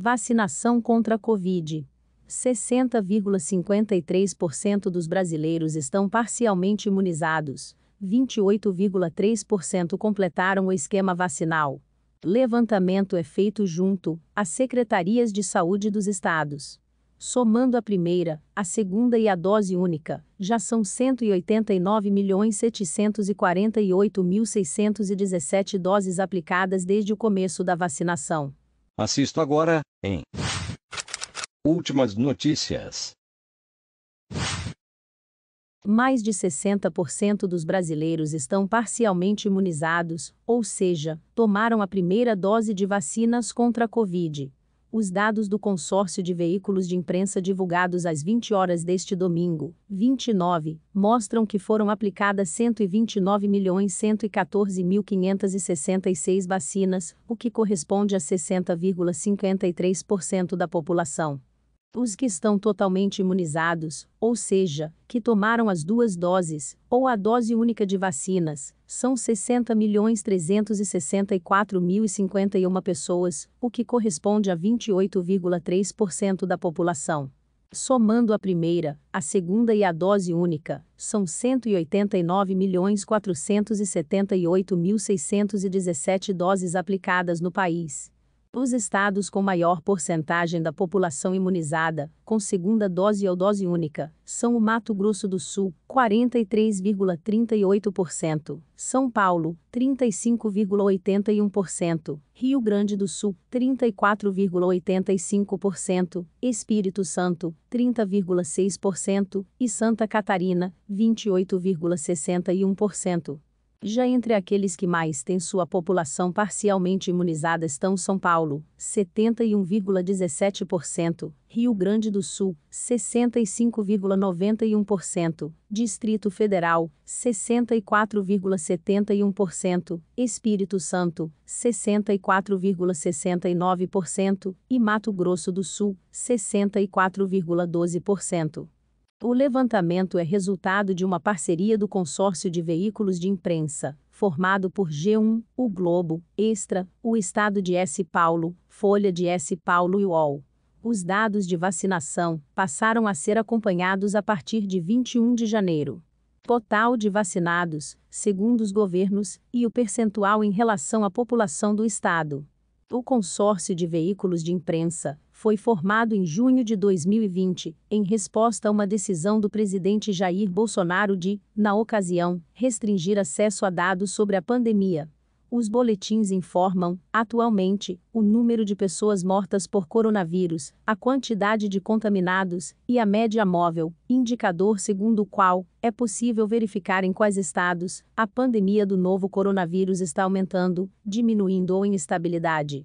Vacinação contra a Covid. 60,53% dos brasileiros estão parcialmente imunizados. 28,3% completaram o esquema vacinal. Levantamento é feito junto às secretarias de saúde dos estados. Somando a primeira, a segunda e a dose única, já são 189.748.617 doses aplicadas desde o começo da vacinação. Assisto agora, em Últimas notícias. Mais de 60% dos brasileiros estão parcialmente imunizados, ou seja, tomaram a primeira dose de vacinas contra a Covid. Os dados do consórcio de veículos de imprensa divulgados às 20 horas deste domingo, 29, mostram que foram aplicadas 129.114.566 vacinas, o que corresponde a 60,53% da população. Os que estão totalmente imunizados, ou seja, que tomaram as duas doses, ou a dose única de vacinas, são 60.364.051 pessoas, o que corresponde a 28,3% da população. Somando a primeira, a segunda e a dose única, são 189.478.617 doses aplicadas no país. Os estados com maior porcentagem da população imunizada, com segunda dose ou dose única, são o Mato Grosso do Sul, 43,38%, São Paulo, 35,81%, Rio Grande do Sul, 34,85%, Espírito Santo, 30,6% e Santa Catarina, 28,61%. Já entre aqueles que mais têm sua população parcialmente imunizada estão São Paulo, 71,17%, Rio Grande do Sul, 65,91%, Distrito Federal, 64,71%, Espírito Santo, 64,69% e Mato Grosso do Sul, 64,12%. O levantamento é resultado de uma parceria do Consórcio de Veículos de Imprensa, formado por G1, O Globo, Extra, o Estado de S. Paulo, Folha de S. Paulo e UOL. Os dados de vacinação passaram a ser acompanhados a partir de 21 de janeiro total de vacinados, segundo os governos, e o percentual em relação à população do Estado. O consórcio de veículos de imprensa foi formado em junho de 2020, em resposta a uma decisão do presidente Jair Bolsonaro de, na ocasião, restringir acesso a dados sobre a pandemia. Os boletins informam, atualmente, o número de pessoas mortas por coronavírus, a quantidade de contaminados e a média móvel, indicador segundo o qual é possível verificar em quais estados a pandemia do novo coronavírus está aumentando, diminuindo ou em estabilidade